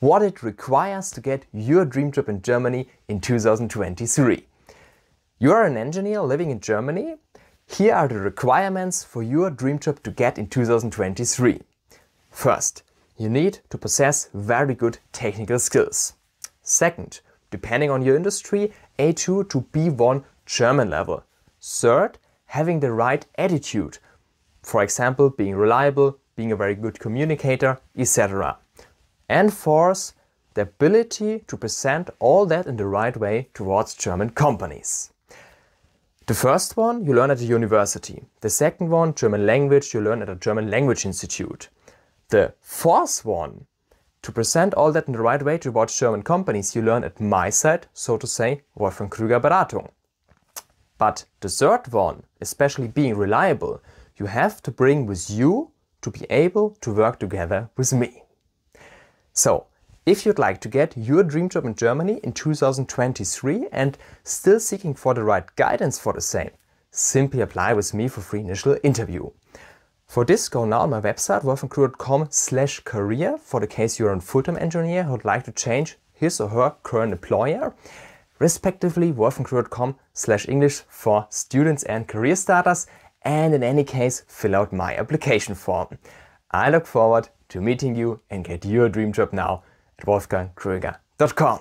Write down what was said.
what it requires to get your dream job in Germany in 2023. You are an engineer living in Germany. Here are the requirements for your dream job to get in 2023. First, you need to possess very good technical skills. Second, depending on your industry, A2 to B1 German level. Third, having the right attitude. For example, being reliable, being a very good communicator, etc and fourth, the ability to present all that in the right way towards German companies. The first one you learn at the university. The second one, German language, you learn at a German language institute. The fourth one, to present all that in the right way towards German companies, you learn at my side, so to say, Wolfgang Krüger Beratung. But the third one, especially being reliable, you have to bring with you to be able to work together with me. So, if you'd like to get your dream job in Germany in 2023 and still seeking for the right guidance for the same, simply apply with me for free initial interview. For this, go now on my website wolfencrew.com slash career for the case you're a full-time engineer who'd like to change his or her current employer, respectively wolfencrew.com slash English for students and career starters, and in any case, fill out my application form. I look forward to meeting you and get your dream job now at wolfgangkrueger.com.